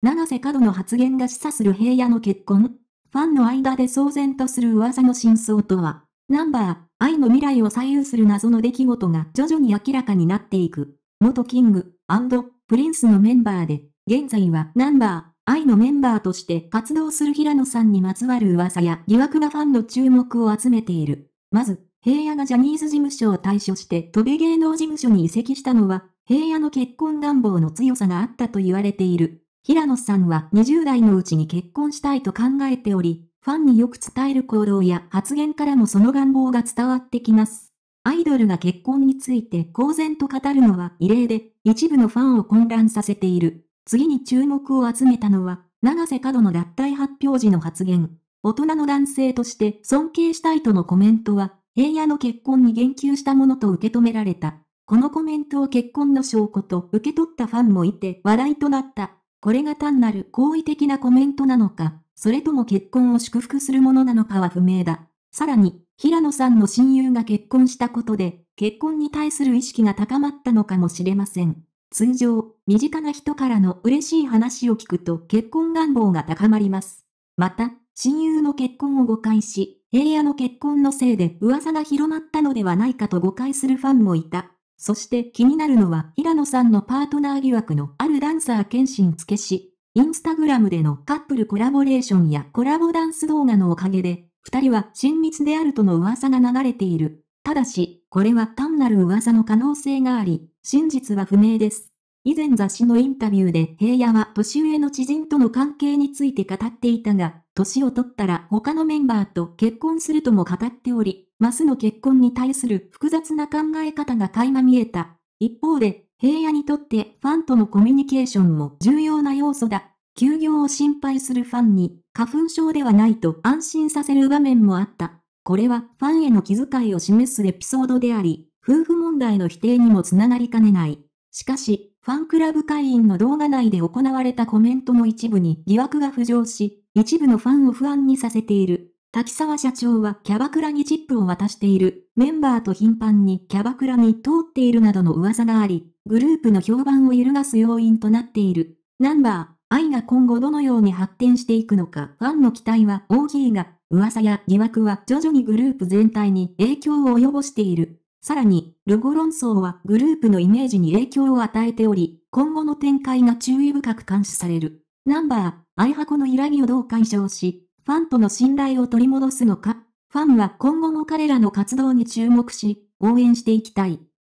七瀬角の発言が示唆する平野の結婚ファンの間で騒然とする噂の真相とは、ナンバー、愛の未来を左右する謎の出来事が徐々に明らかになっていく。元キング、プリンスのメンバーで、現在はナンバー、愛のメンバーとして活動する平野さんにまつわる噂や疑惑がファンの注目を集めている。まず、平野がジャニーズ事務所を退所して飛び芸能事務所に移籍したのは、平野の結婚願望の強さがあったと言われている。平野さんは20代のうちに結婚したいと考えており、ファンによく伝える行動や発言からもその願望が伝わってきます。アイドルが結婚について公然と語るのは異例で、一部のファンを混乱させている。次に注目を集めたのは、長瀬角の脱退発表時の発言。大人の男性として尊敬したいとのコメントは、平野の結婚に言及したものと受け止められた。このコメントを結婚の証拠と受け取ったファンもいて話題となった。これが単なる好意的なコメントなのか、それとも結婚を祝福するものなのかは不明だ。さらに、平野さんの親友が結婚したことで、結婚に対する意識が高まったのかもしれません。通常、身近な人からの嬉しい話を聞くと結婚願望が高まります。また、親友の結婚を誤解し、平野の結婚のせいで噂が広まったのではないかと誤解するファンもいた。そして気になるのは平野さんのパートナー疑惑のダンサー剣心つけし、インスタグラムでのカップルコラボレーションやコラボダンス動画のおかげで、二人は親密であるとの噂が流れている。ただし、これは単なる噂の可能性があり、真実は不明です。以前雑誌のインタビューで平野は年上の知人との関係について語っていたが、年を取ったら他のメンバーと結婚するとも語っており、マスの結婚に対する複雑な考え方が垣間見えた。一方で、平野にとってファンとのコミュニケーションも重要な要素だ。休業を心配するファンに、花粉症ではないと安心させる場面もあった。これはファンへの気遣いを示すエピソードであり、夫婦問題の否定にもつながりかねない。しかし、ファンクラブ会員の動画内で行われたコメントの一部に疑惑が浮上し、一部のファンを不安にさせている。滝沢社長はキャバクラにチップを渡している、メンバーと頻繁にキャバクラに通っているなどの噂があり、グループの評判を揺るがす要因となっている。ナンバー、愛が今後どのように発展していくのか、ファンの期待は大きいが、噂や疑惑は徐々にグループ全体に影響を及ぼしている。さらに、ルゴ論争はグループのイメージに影響を与えており、今後の展開が注意深く監視される。ナンバー、愛箱の揺らぎをどう解消し、ファンとの信頼を取り戻すのか、ファンは今後も彼らの活動に注目し、応援していきたい。